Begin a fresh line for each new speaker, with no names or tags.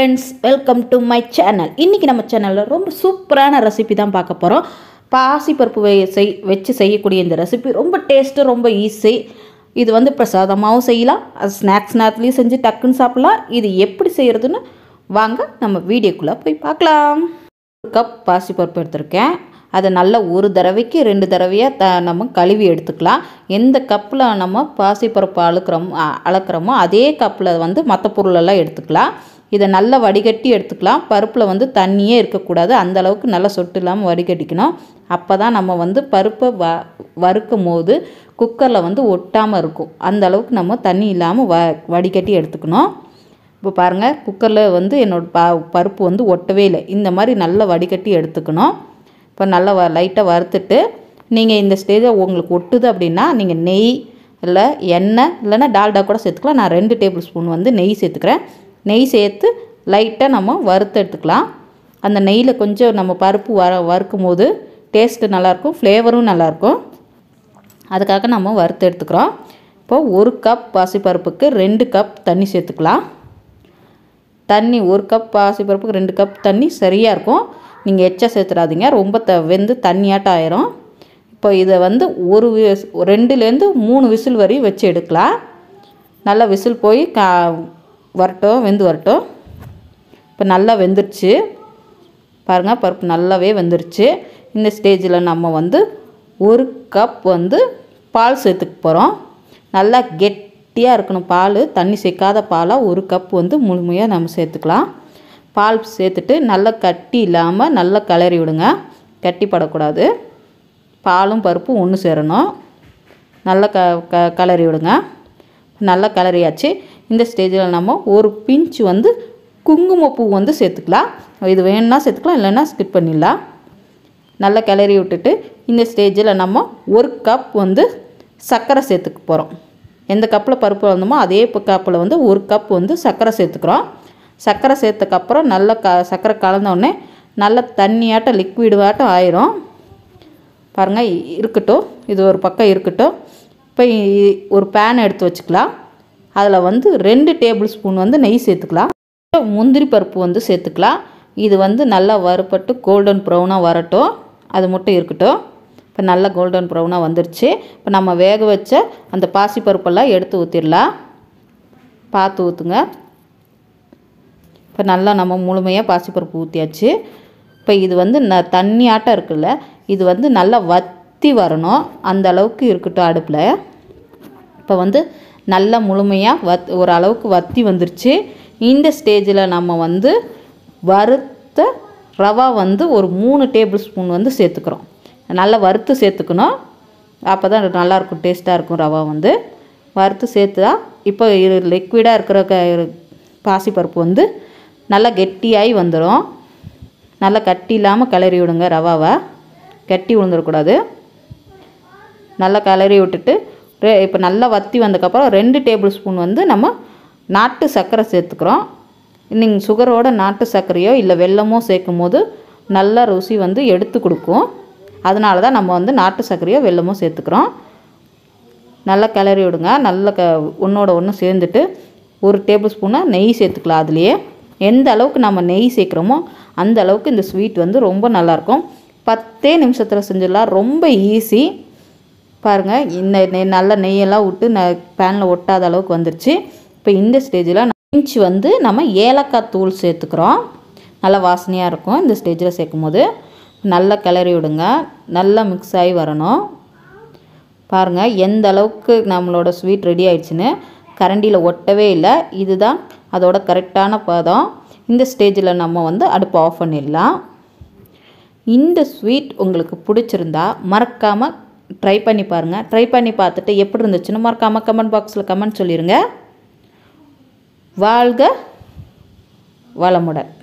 friends welcome to my channel இன்றைக்கி நம்ம சேனலில் ரொம்ப சூப்பரான ரெசிபி தான் பார்க்க போகிறோம் பாசிப்பருப்பு செய் வச்சு செய்யக்கூடிய இந்த ரெசிபி ரொம்ப டேஸ்ட்டு ரொம்ப ஈஸி இது வந்து பிரசாதமாகவும் செய்யலாம் அது ஸ்நாக்ஸ் நேரத்துலேயும் செஞ்சு டக்குன்னு சாப்பிட்லாம் இது எப்படி செய்கிறதுன்னு வாங்க நம்ம வீடியோக்குள்ளே போய் பார்க்கலாம் ஒரு கப் பாசிப்பருப்பு எடுத்திருக்கேன் அதை நல்லா ஒரு தடவைக்கு ரெண்டு தடவையாக த நம்ம கழுவி எடுத்துக்கலாம் எந்த கப்பில் நம்ம பாசிப்பருப்பு அழுக்கிறோம் அளக்கிறோமோ அதே கப்பில் வந்து மற்ற பொருளெல்லாம் எடுத்துக்கலாம் இதை நல்லா வடிகட்டி எடுத்துக்கலாம் பருப்பில் வந்து தண்ணியே இருக்கக்கூடாது அந்தளவுக்கு நல்லா சொட்டு இல்லாமல் வடிகட்டிக்கணும் அப்போ தான் நம்ம வந்து பருப்பை வ வறுக்கும் போது குக்கரில் வந்து ஒட்டாமல் இருக்கும் அந்தளவுக்கு நம்ம தண்ணி இல்லாமல் வ வடிகட்டி எடுத்துக்கணும் இப்போ பாருங்கள் குக்கரில் வந்து என்னோடய ப பருப்பு வந்து ஒட்டவே இல்லை இந்த மாதிரி நல்லா வடிகட்டி எடுத்துக்கணும் இப்போ நல்லா வ லைட்டாக வறுத்துட்டு நீங்கள் இந்த ஸ்டேஜில் உங்களுக்கு ஒட்டுது அப்படின்னா நீங்கள் நெய் இல்லை எண்ணெய் இல்லைன்னா டால்டா கூட சேர்த்துக்கலாம் நான் ரெண்டு டேபிள் ஸ்பூன் வந்து நெய் சேர்த்துக்கிறேன் நெய் சேர்த்து லைட்டாக நம்ம வறுத்து எடுத்துக்கலாம் அந்த நெய்யில் கொஞ்சம் நம்ம பருப்பு வர வறுக்கும் போது டேஸ்ட்டு நல்லாயிருக்கும் ஃப்ளேவரும் நல்லாயிருக்கும் அதுக்காக நம்ம வறுத்து எடுத்துக்கிறோம் இப்போது ஒரு கப் பாசிப்பருப்புக்கு ரெண்டு கப் தண்ணி சேர்த்துக்கலாம் தண்ணி ஒரு கப் பாசிப்பருப்புக்கு ரெண்டு கப் தண்ணி சரியாக இருக்கும் நீங்கள் எச்சா சேர்த்துடாதீங்க ரொம்ப த வெந்து தண்ணியாட்ட ஆயிரும் இப்போ இதை வந்து ஒரு விஸ் ரெண்டுலேருந்து மூணு விசில் வரையும் வச்சு எடுக்கலாம் நல்லா விசில் போய் கா வரட்டும் வெந்து வரட்டும் இப்போ நல்லா வெந்துருச்சு பாருங்கள் பருப்பு நல்லாவே வெந்துருச்சு இந்த ஸ்டேஜில் நம்ம வந்து ஒரு கப் வந்து பால் சேர்த்துக்க போகிறோம் நல்லா கெட்டியாக இருக்கணும் பால் தண்ணி சேர்க்காத பாலாக ஒரு கப் வந்து முழுமையாக நம்ம சேர்த்துக்கலாம் பால் சேர்த்துட்டு நல்லா கட்டி இல்லாமல் நல்லா கிளறி விடுங்க கட்டி படக்கூடாது பாலும் பருப்பும் ஒன்று சேரணும் நல்லா க க கிளறி விடுங்க நல்லா கலரியாச்சு இந்த ஸ்டேஜில் நம்ம ஒரு பிஞ்ச் வந்து குங்குமப்பூ வந்து சேர்த்துக்கலாம் இது வேணும்னா சேர்த்துக்கலாம் இல்லைன்னா ஸ்கிப் பண்ணிடலாம் நல்லா கிளறி விட்டுட்டு இந்த ஸ்டேஜில் நம்ம ஒரு கப் வந்து சர்க்கரை சேர்த்துக்க போகிறோம் எந்த கப்பில் பருப்பு வந்தோமோ அதே கப்பில் வந்து ஒரு கப் வந்து சர்க்கரை சேர்த்துக்கிறோம் சர்க்கரை சேர்த்தக்கப்புறம் நல்லா க சர்க்கரை கலந்தோடனே நல்ல தண்ணியாட்டம் லிக்விடுவாட்டம் ஆயிரும் பாருங்கள் இருக்கட்டும் இது ஒரு பக்கம் இருக்கட்டும் இப்போ ஒரு பேன் எடுத்து வச்சுக்கலாம் அதில் வந்து ரெண்டு டேபிள் ஸ்பூன் வந்து நெய் சேர்த்துக்கலாம் முந்திரி பருப்பு வந்து சேர்த்துக்கலாம் இது வந்து நல்லா வறுப்பட்டு கோல்டன் ப்ரௌனாக வரட்டும் அது மட்டும் இருக்கட்டும் இப்போ நல்லா கோல்டன் ப்ரௌனாக வந்துருச்சு இப்போ நம்ம வேக வச்ச அந்த பாசி பருப்பெல்லாம் எடுத்து ஊற்றிடலாம் பார்த்து ஊற்றுங்க இப்போ நல்லா நம்ம முழுமையாக பாசிப்பருப்பு ஊற்றியாச்சு இப்போ இது வந்து ந தண்ணியாட்டம் இருக்குல்ல இது வந்து நல்லா வத்தி வரணும் அந்த அளவுக்கு இருக்கட்டும் அடுப்பில் இப்போ வந்து நல்லா முழுமையாக வத் ஓரளவுக்கு வத்தி வந்துருச்சு இந்த ஸ்டேஜில் நம்ம வந்து வறுத்த ரவா வந்து ஒரு மூணு டேபிள் ஸ்பூன் வந்து சேர்த்துக்கிறோம் நல்லா வறுத்து சேர்த்துக்கணும் அப்போ தான் நல்லாயிருக்கும் டேஸ்ட்டாக இருக்கும் ரவா வந்து வறுத்து சேர்த்துதா இப்போ இரு லிக்விடாக இருக்கிற க பாசிப்பருப்பு வந்து நல்லா கெட்டியாகி வந்துடும் நல்லா கட்டி இல்லாமல் கிளறி விடுங்க ரவாவை கட்டி விழுந்துடக்கூடாது நல்லா கிளறி விட்டுட்டு இப்போ நல்லா வத்தி வந்ததுக்கப்புறம் ரெண்டு டேபிள் ஸ்பூன் வந்து நம்ம நாட்டு சர்க்கரை சேர்த்துக்கிறோம் நீங்கள் சுகரோட நாட்டு சர்க்கரையோ இல்லை வெல்லமோ சேர்க்கும் போது நல்லா ருசி வந்து எடுத்து கொடுக்கும் அதனால தான் நம்ம வந்து நாட்டு சர்க்கரையோ வெல்லமோ சேர்த்துக்கிறோம் நல்லா கிளறி விடுங்க நல்ல க ஒன்றோட ஒன்று சேர்ந்துட்டு ஒரு டேபிள் ஸ்பூனாக நெய் சேர்த்துக்கலாம் அதுலேயே எந்த அளவுக்கு நம்ம நெய் சேர்க்குறோமோ அந்த அளவுக்கு இந்த ஸ்வீட் வந்து ரொம்ப நல்லாயிருக்கும் பத்தே நிமிஷத்தில் செஞ்சிடலாம் ரொம்ப ஈஸி பாருங்கள் இந்த நல்ல நெய்யெல்லாம் விட்டு ந பேனில் ஒட்டாத அளவுக்கு வந்துருச்சு இப்போ இந்த ஸ்டேஜில் இன்ச் வந்து நம்ம ஏலக்காய் தூள் சேர்த்துக்கிறோம் நல்லா வாசனையாக இருக்கும் இந்த ஸ்டேஜில் சேர்க்கும் போது நல்லா கிளறி விடுங்க நல்லா மிக்ஸ் ஆகி வரணும் பாருங்கள் எந்த அளவுக்கு நம்மளோட ஸ்வீட் ரெடி ஆயிடுச்சுன்னு கரண்டியில் ஒட்டவே இல்லை இதுதான் அதோட கரெக்டான பதம் இந்த ஸ்டேஜில் நம்ம வந்து அடுப்பை ஆஃப் பண்ணிடலாம் இந்த ஸ்வீட் உங்களுக்கு பிடிச்சிருந்தா மறக்காமல் ட்ரை பண்ணி பாருங்கள் ட்ரை பண்ணி பார்த்துட்டு எப்படி இருந்துச்சுன்னு மறக்காமல் கமெண்ட் பாக்ஸில் கமெண்ட் சொல்லிடுங்க வாழ்க வளமுடன்